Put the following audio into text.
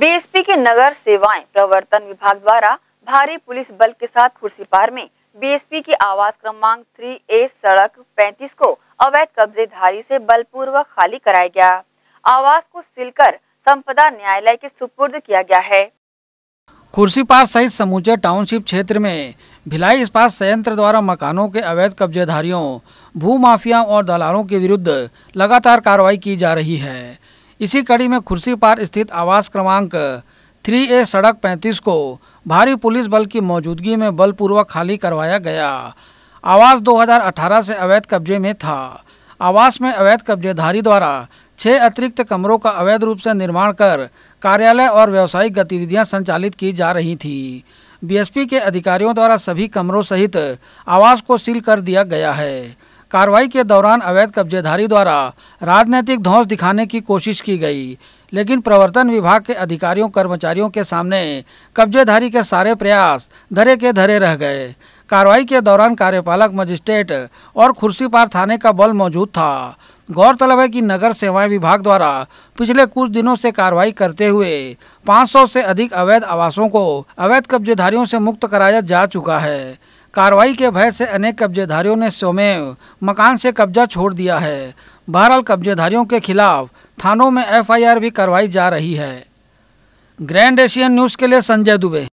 BSP के नगर सेवाएं प्रवर्तन विभाग द्वारा भारी पुलिस बल के साथ खुर्सीपार में बीएसपी की आवास क्रमांक थ्री ए सड़क 35 को अवैध कब्जेधारी से बलपूर्वक खाली कराया गया आवास को सील कर संपदा न्यायालय के सुपुर्द किया गया है खुर्सीपार सहित समूचे टाउनशिप क्षेत्र में भिलाई इस्पात संयंत्र द्वारा मकानों के अवैध कब्जेधारियों भू माफिया और दलालों के विरुद्ध लगातार कार्रवाई की जा रही है इसी कड़ी में खुर्सी पार स्थित आवास क्रमांक थ्री ए सड़क पैंतीस को भारी पुलिस बल की मौजूदगी में बलपूर्वक खाली करवाया गया आवास 2018 से अवैध कब्जे में था आवास में अवैध कब्जेधारी द्वारा छह अतिरिक्त कमरों का अवैध रूप से निर्माण कर कार्यालय और व्यावसायिक गतिविधियां संचालित की जा रही थी बीएसपी के अधिकारियों द्वारा सभी कमरों सहित आवास को सील कर दिया गया है कार्रवाई के दौरान अवैध कब्जेधारी द्वारा राजनीतिक ध्वस दिखाने की कोशिश की गई लेकिन प्रवर्तन विभाग के अधिकारियों कर्मचारियों के सामने कब्जेधारी के सारे प्रयास धरे के धरे रह गए कार्रवाई के दौरान कार्यपालक मजिस्ट्रेट और खुर्सीपार थाने का बल मौजूद था गौरतलब है कि नगर सेवाएं विभाग द्वारा पिछले कुछ दिनों से कार्रवाई करते हुए 500 से अधिक अवैध आवासों को अवैध कब्जेधारियों से मुक्त कराया जा चुका है कार्रवाई के भय से अनेक कब्जेधारियों ने स्वमेव मकान से कब्जा छोड़ दिया है बहरहाल कब्जेधारियों के खिलाफ थानों में एफआईआर भी करवाई जा रही है ग्रैंड एशियन न्यूज़ के लिए संजय दुबे